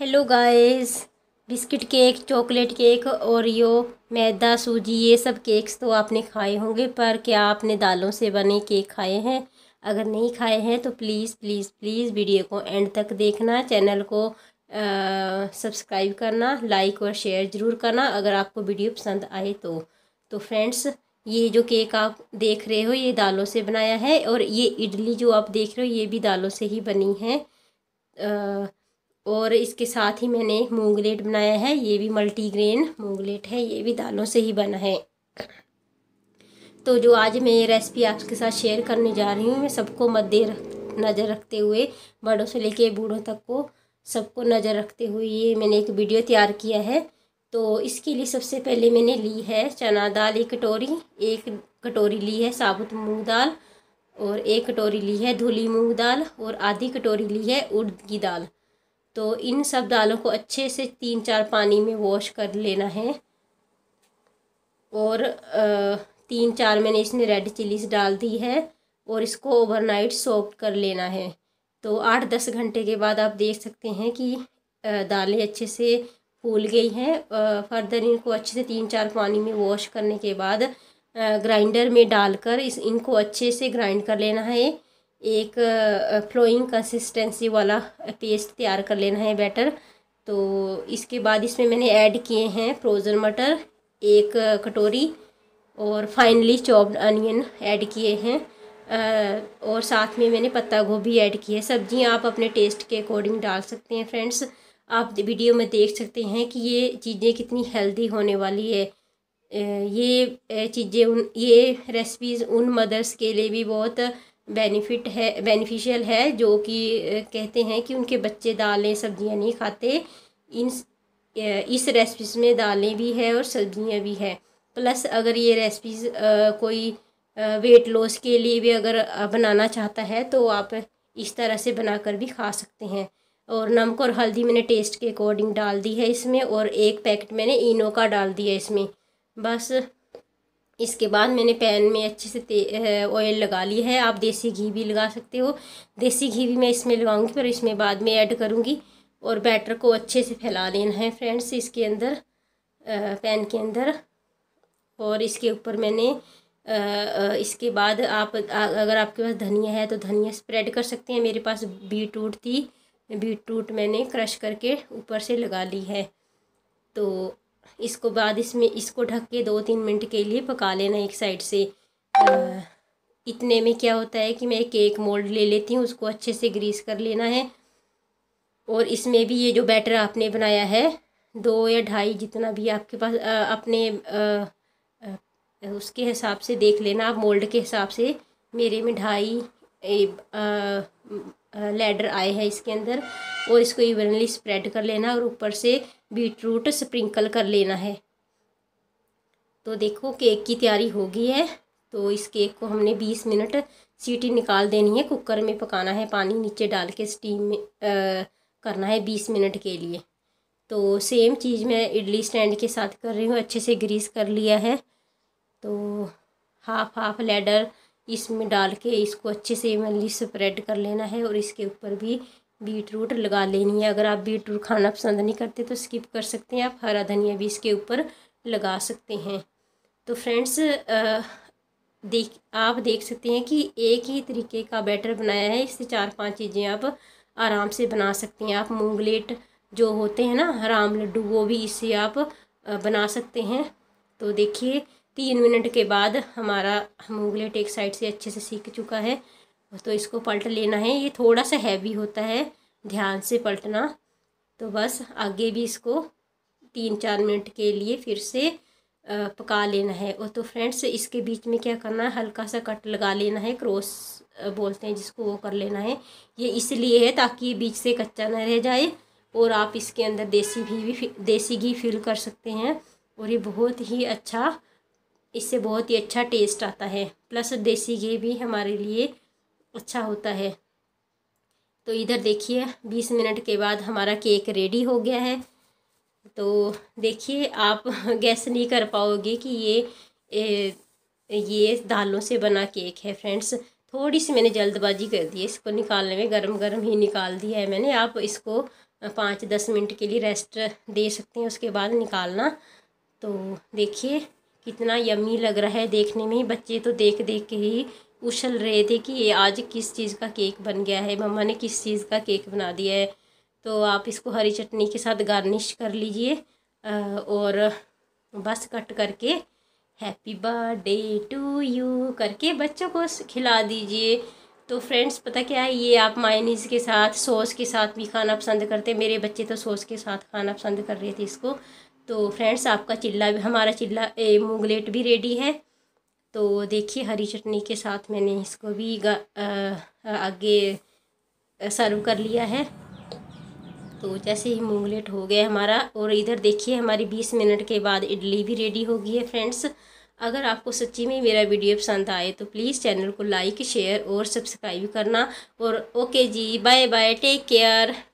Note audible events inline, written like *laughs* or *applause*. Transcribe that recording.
hello guys biscuit cake chocolate cake Oreo मैदा सूजी ये सब केक्स तो आपने खाए होंगे पर क्या आपने दालों से बने केक खाए हैं अगर नहीं खाए हैं तो प्लीज़ प्लीज़ प्लीज़ वीडियो को एंड तक देखना चैनल को सब्सक्राइब करना लाइक और शेयर ज़रूर करना अगर आपको वीडियो पसंद आए तो तो फ्रेंड्स ये जो केक आप देख रहे हो ये दालों से बनाया है और ये इडली जो आप देख रहे हो ये भी दालों से ही बनी है आ, और इसके साथ ही मैंने मूंगलेट बनाया है ये भी मल्टीग्रेन मूंगलेट है ये भी दालों से ही बना है तो जो आज मैं ये रेसिपी आपके साथ शेयर करने जा रही हूँ मैं सबको मद्दे रख नज़र रखते हुए बड़ों से लेके बूढ़ों तक को सबको नज़र रखते हुए ये मैंने एक वीडियो तैयार किया है तो इसके लिए सबसे पहले मैंने ली है चना दाल एक कटोरी एक कटोरी ली है साबुत मूँग दाल और एक कटोरी ली है धुली मूँग दाल और आधी कटोरी ली है उड़द की दाल तो इन सब दालों को अच्छे से तीन चार पानी में वॉश कर लेना है और तीन चार मैंने इसमें रेड चिलीज डाल दी है और इसको ओवरनाइट सोक कर लेना है तो आठ दस घंटे के बाद आप देख सकते हैं कि दालें अच्छे से फूल गई हैं फर्दर इनको अच्छे से तीन चार पानी में वॉश करने के बाद ग्राइंडर में डालकर इस इनको अच्छे से ग्राइंड कर लेना है एक फ्लोइंग कंसिस्टेंसी वाला पेस्ट तैयार कर लेना है बैटर तो इसके बाद इसमें मैंने ऐड किए हैं फ्रोज़न मटर एक कटोरी और फाइनली चॉप्ड अनियन ऐड किए हैं और साथ में मैंने पत्ता गोभी ऐड की है सब्जियां आप अपने टेस्ट के अकॉर्डिंग डाल सकते हैं फ्रेंड्स आप वीडियो में देख सकते हैं कि ये चीज़ें कितनी हेल्दी होने वाली है ये चीज़ें उन ये रेसिपीज़ उन मदर्स के लिए भी बहुत बेनिफिट है बेनिफिशियल है जो कि कहते हैं कि उनके बच्चे दालें सब्जियां नहीं खाते इन इस रेसिपीज़ में दालें भी है और सब्जियां भी है प्लस अगर ये रेसिपीज़ कोई वेट लॉस के लिए भी अगर बनाना चाहता है तो आप इस तरह से बनाकर भी खा सकते हैं और नमक और हल्दी मैंने टेस्ट के अकॉर्डिंग डाल दी है इसमें और एक पैकेट मैंने इनो का डाल दिया इसमें बस इसके बाद मैंने पैन में अच्छे से ऑयल लगा लिया है आप देसी घी भी लगा सकते हो देसी घी भी मैं इसमें लगाऊंगी पर इसमें बाद में ऐड करूँगी और बैटर को अच्छे से फैला लेना है फ्रेंड्स इसके अंदर पैन के अंदर और इसके ऊपर मैंने इसके बाद आप अगर आपके पास धनिया है तो धनिया स्प्रेड कर सकते हैं मेरे पास बीट रूट थी बीट रूट मैंने क्रश करके ऊपर से लगा ली है तो इसको बाद इसमें इसको ढक के दो तीन मिनट के लिए पका लेना एक साइड से इतने में क्या होता है कि मैं केक मोल्ड ले लेती हूँ उसको अच्छे से ग्रीस कर लेना है और इसमें भी ये जो बैटर आपने बनाया है दो या ढाई जितना भी आपके पास आ, अपने आ, उसके हिसाब से देख लेना आप मोल्ड के हिसाब से मेरे में ढाई लेडर आए हैं इसके अंदर और इसको इवनली स्प्रेड कर लेना और ऊपर से बीट रूट स्प्रिंकल कर लेना है तो देखो केक की तैयारी हो गई है तो इस केक को हमने बीस मिनट सीटी निकाल देनी है कुकर में पकाना है पानी नीचे डाल के स्टीम में आ, करना है बीस मिनट के लिए तो सेम चीज़ मैं इडली स्टैंड के साथ कर रही हूँ अच्छे से ग्रीस कर लिया है तो हाफ हाफ लेडर इसमें डाल के इसको अच्छे से मल्ली स्प्रेड कर लेना है और इसके ऊपर भी बीट रूट लगा लेनी है अगर आप बीट रूट खाना पसंद नहीं करते तो स्किप कर सकते हैं आप हरा धनिया भी इसके ऊपर लगा सकते हैं तो फ्रेंड्स देख आप देख सकते हैं कि एक ही तरीके का बैटर बनाया है इससे चार पांच चीज़ें आप आराम से बना सकते हैं आप मूंगलेट जो होते हैं ना राम लड्डू वो भी इससे आप बना सकते हैं तो देखिए तीन मिनट के बाद हमारा मूंगलेट एक साइड से अच्छे से सीख चुका है तो इसको पलट लेना है ये थोड़ा सा हैवी होता है ध्यान से पलटना तो बस आगे भी इसको तीन चार मिनट के लिए फिर से पका लेना है और तो फ्रेंड्स इसके बीच में क्या करना है हल्का सा कट लगा लेना है क्रॉस बोलते हैं जिसको वो कर लेना है ये इसलिए है ताकि ये बीच से कच्चा ना रह जाए और आप इसके अंदर देसी घी भी देसी घी फिल कर सकते हैं और ये बहुत ही अच्छा इससे बहुत ही अच्छा टेस्ट आता है प्लस देसी घी भी हमारे लिए अच्छा होता है तो इधर देखिए बीस मिनट के बाद हमारा केक रेडी हो गया है तो देखिए आप गैस *laughs* नहीं कर पाओगे कि ये ए, ये दालों से बना केक है फ्रेंड्स थोड़ी सी मैंने जल्दबाजी कर दी है इसको निकालने में गरम गरम ही निकाल दिया है मैंने आप इसको पाँच दस मिनट के लिए रेस्ट दे सकते हैं उसके बाद निकालना तो देखिए कितना यमी लग रहा है देखने में बच्चे तो देख देख के ही उछल रहे थे कि ये आज किस चीज़ का केक बन गया है मम्मा ने किस चीज़ का केक बना दिया है तो आप इसको हरी चटनी के साथ गार्निश कर लीजिए और बस कट करके हैप्पी बर्थडे टू यू करके बच्चों को खिला दीजिए तो फ्रेंड्स पता क्या है ये आप मायनीज़ के साथ सॉस के साथ भी खाना पसंद करते मेरे बच्चे तो सॉस के साथ खाना पसंद कर रहे थे इसको तो फ्रेंड्स आपका चिल्ला हमारा चिल्ला मूंगलेट भी रेडी है तो देखिए हरी चटनी के साथ मैंने इसको भी आ, आगे सर्व कर लिया है तो जैसे ही मूंगलेट हो गया हमारा और इधर देखिए हमारी बीस मिनट के बाद इडली भी रेडी हो गई है फ्रेंड्स अगर आपको सच्ची में मेरा वीडियो पसंद आए तो प्लीज़ चैनल को लाइक शेयर और सब्सक्राइब करना और ओके जी बाय बाय टेक केयर